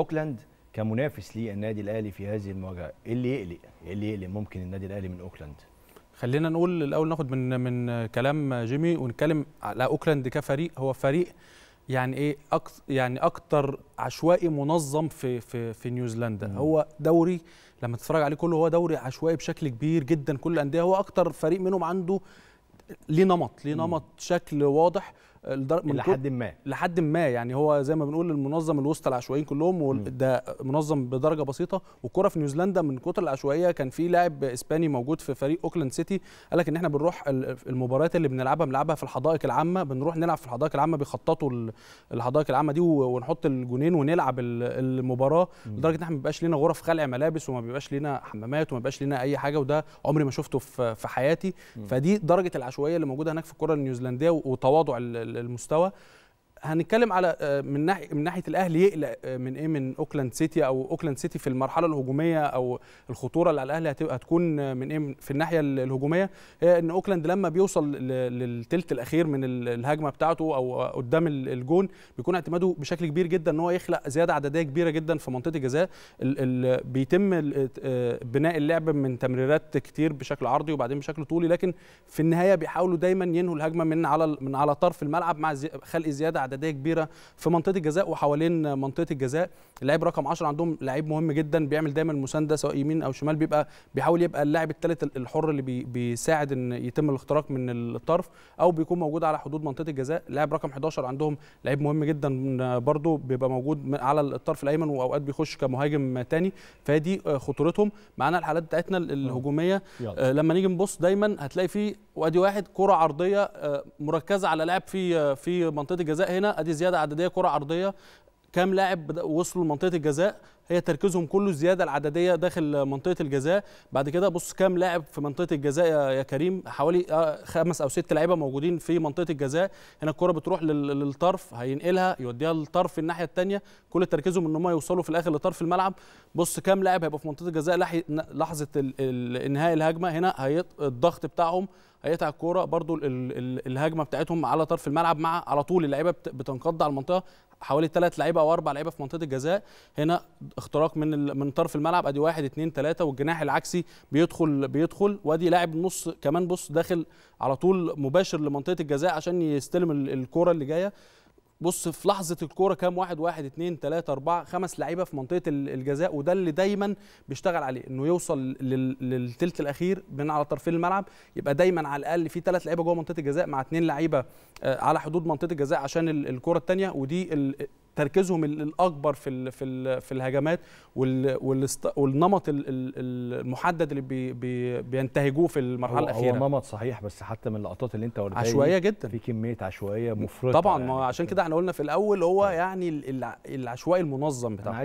اوكلاند كمنافس للنادي الاهلي في هذه المواجهه ايه اللي يقلق ايه اللي يقلق ممكن النادي الاهلي من اوكلاند خلينا نقول الاول ناخد من من كلام جيمي ونتكلم على اوكلاند كفريق هو فريق يعني ايه اكثر يعني اكتر عشوائي منظم في في في نيوزيلندا هو دوري لما تتفرج عليه كله هو دوري عشوائي بشكل كبير جدا كل الانديه هو اكتر فريق منهم عنده ليه نمط ليه نمط شكل واضح من لحد ما لحد ما يعني هو زي ما بنقول المنظم الوسطى العشوائيين كلهم وده منظم بدرجه بسيطه والكوره في نيوزيلندا من كتر العشوائيه كان في لاعب اسباني موجود في فريق اوكلاند سيتي قال لك ان احنا بنروح المباريات اللي بنلعبها بنلعبها في الحدائق العامه بنروح نلعب في الحدائق العامه بيخططوا الحدائق العامه دي ونحط الجونين ونلعب المباراه لدرجه ان احنا ما بيبقاش لنا غرف خلع ملابس وما بيبقاش لنا حمامات وما بيبقاش لنا اي حاجه وده عمري ما شفته في حياتي فدي درجه العشوائيه اللي موجوده هناك في الكره النيوزيلنديه وتواضع المستوى هنتكلم على آه، من ناحيه من ناحيه الاهلي يقلق آه، من ايه من اوكلاند سيتي او اوكلاند سيتي في المرحله الهجوميه او الخطوره اللي على الاهلي هتبقى هتكون آه، من ايه في الناحيه الهجوميه هي ان اوكلاند لما بيوصل للثلث الاخير من الهجمه بتاعته او قدام الجون بيكون اعتماده بشكل كبير جدا ان هو يخلق زياده عدديه كبيره جدا في منطقه الجزاء بيتم بناء اللعب من تمريرات كتير بشكل عرضي وبعدين بشكل طولي لكن في النهايه بيحاولوا دايما ينهوا الهجمه من على من على طرف الملعب مع خلق زياده عدديه كبيره في منطقه الجزاء وحوالين منطقه الجزاء اللاعب رقم 10 عندهم لعيب مهم جدا بيعمل دايما مسانده سواء يمين او شمال بيبقى بيحاول يبقى اللاعب الثالث الحر اللي بي بيساعد ان يتم الاختراق من الطرف او بيكون موجود على حدود منطقه الجزاء لاعب رقم 11 عندهم لعيب مهم جدا برده بيبقى موجود على الطرف الايمن واوقات بيخش كمهاجم ثاني فدي خطورتهم معانا الحالات بتاعتنا الهجوميه يلا. آه، لما نيجي نبص دايما هتلاقي في وادي واحد كره عرضيه آه، مركزه على لاعب في آه، في منطقه الجزاء هنا هنا ادي زياده عدديه كره عرضيه كام لاعب وصلوا لمنطقه الجزاء هي تركيزهم كله الزياده العدديه داخل منطقه الجزاء بعد كده بص كام لاعب في منطقه الجزاء يا كريم حوالي آه، خمس او ست لعيبه موجودين في منطقه الجزاء هنا الكره بتروح للطرف هينقلها يوديها للطرف الناحيه الثانيه كل تركيزهم ان هم يوصلوا في الاخر لطرف الملعب بص كام لاعب هيبقى في منطقه الجزاء لحظه انهاء الهجمه هنا الضغط بتاعهم هيقطع الكوره برضو الهجمه بتاعتهم على طرف الملعب مع على طول اللعيبه بتنقض على المنطقه حوالي ثلاث لعيبه او اربع لعيبه في منطقه الجزاء هنا اختراق من ال... من طرف الملعب ادي واحد اثنين ثلاثه والجناح العكسي بيدخل بيدخل وادي لاعب نص كمان بص داخل على طول مباشر لمنطقه الجزاء عشان يستلم الكوره اللي جايه بص في لحظه الكوره كام واحد واحد اتنين تلاته اربعه خمس لعيبه في منطقه الجزاء وده اللي دايما بيشتغل عليه انه يوصل للثلث الاخير من على طرفين الملعب يبقى دايما على الاقل في ثلاث لعيبه جوه منطقه الجزاء مع اتنين لعيبه آه، على حدود منطقه الجزاء عشان الكره الثانيه ودي تركيزهم الاكبر في ال في ال في الهجمات والنمط المحدد اللي بي بي بينتهجوه في المرحله هو الاخيره هو نمط صحيح بس حتى من اللقطات اللي انت وريتها عشوائيه جدا في كميه عشوائيه مفرطه طبعا يعني. ما عشان كده احنا قلنا في الاول هو طيب. يعني العشوائي المنظم بتاعه